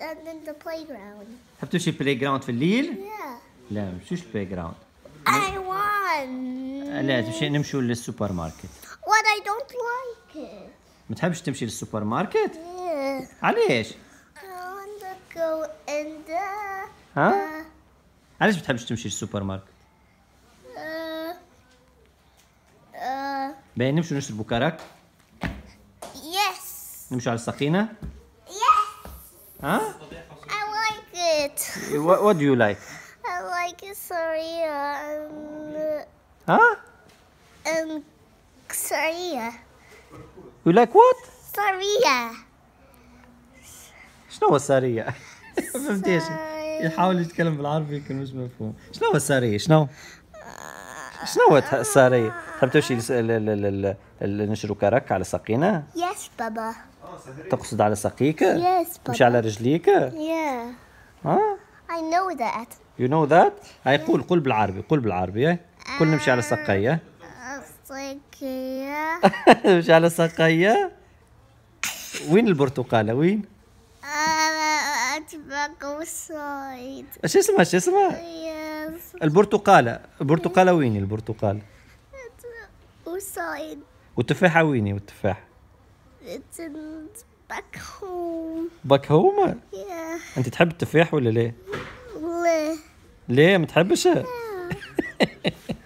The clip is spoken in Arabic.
and in the تحب تمشي البلاي جراوند في الليل؟ yeah. لا ما تمشيش البلاي جراوند. I won. لا تمشي نمشوا للسوبر ماركت. What I don't like ما تحبش تمشي للسوبر ماركت؟ yeah. علاش؟ ها؟ uh, علاش ما تحبش تمشي للسوبر ماركت؟ uh, uh, باين نمشوا نشربوا كرك؟ يس. Yes. على السخينة؟ Huh? I like it. What, what do you like? I like Saria and... Um, huh? And um, Saria. You like what? Syria. شنو السارية؟ فهمتيش؟ يحاول يتكلم بالعربي يمكن مش مفهوم، شنو السارية؟ شنو؟ شنو ساري تحب تمشي نشرو كرك على ساقينا؟ يس بابا تقصد على ساقيك؟ يس بابا مش على رجليك؟ يا ها؟ نو ذات يو نو ذات؟ that؟ هاي قول قول بالعربي قول بالعربي قول نمشي على ساقية ساقية نمشي على ساقية وين البرتقالة وين؟ أنا أتبقى وصايد ايش اسمها ايش اسمها؟ البرتقالة البرتقالة ويني البرتقال وصايد والتفاحة ويني والتفاح بكهوم بكهومة أنت تحب التفاح ولا ليه؟ ليه ليه ما تحبش؟